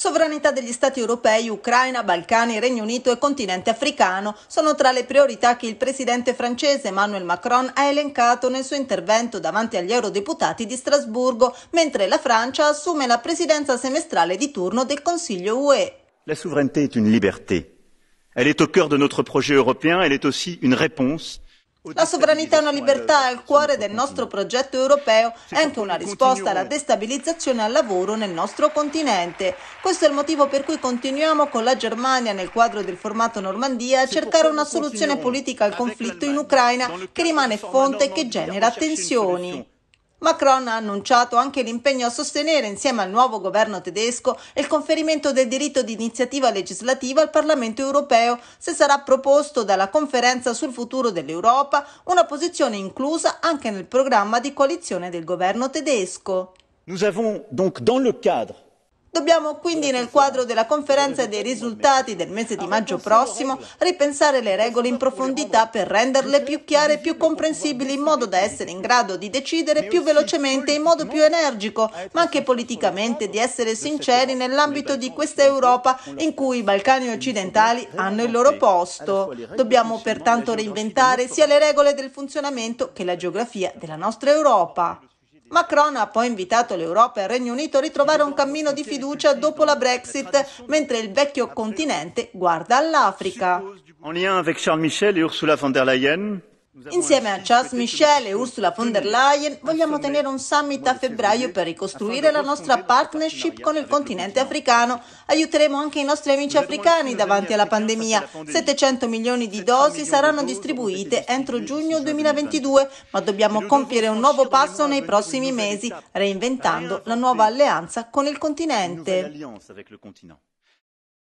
Sovranità degli Stati europei, Ucraina, Balcani, Regno Unito e continente africano sono tra le priorità che il presidente francese Emmanuel Macron ha elencato nel suo intervento davanti agli eurodeputati di Strasburgo, mentre la Francia assume la presidenza semestrale di turno del Consiglio UE. La sovranità è una libertà. Elle est au cœur de notre projet européen, elle est aussi une réponse la sovranità e una libertà al cuore del nostro progetto europeo è anche una risposta alla destabilizzazione al lavoro nel nostro continente. Questo è il motivo per cui continuiamo con la Germania nel quadro del formato Normandia a cercare una soluzione politica al conflitto in Ucraina che rimane fonte che genera tensioni. Macron ha annunciato anche l'impegno a sostenere insieme al nuovo governo tedesco il conferimento del diritto di iniziativa legislativa al Parlamento europeo se sarà proposto dalla conferenza sul futuro dell'Europa una posizione inclusa anche nel programma di coalizione del governo tedesco. Nous avons donc dans le cadre Dobbiamo quindi nel quadro della conferenza dei risultati del mese di ah, maggio prossimo ripensare le regole in profondità per renderle più chiare e più comprensibili in modo da essere in grado di decidere più velocemente in modo più energico, ma anche politicamente di essere sinceri nell'ambito di questa Europa in cui i Balcani occidentali hanno il loro posto. Dobbiamo pertanto reinventare sia le regole del funzionamento che la geografia della nostra Europa. Macron ha poi invitato l'Europa e il Regno Unito a ritrovare un cammino di fiducia dopo la Brexit, mentre il vecchio continente guarda all'Africa. En lien avec Charles Michel et Ursula von der Leyen, Insieme a Charles Michel e Ursula von der Leyen vogliamo tenere un summit a febbraio per ricostruire la nostra partnership con il continente africano. Aiuteremo anche i nostri amici africani davanti alla pandemia. 700 milioni di dosi saranno distribuite entro giugno 2022, ma dobbiamo compiere un nuovo passo nei prossimi mesi, reinventando la nuova alleanza con il continente.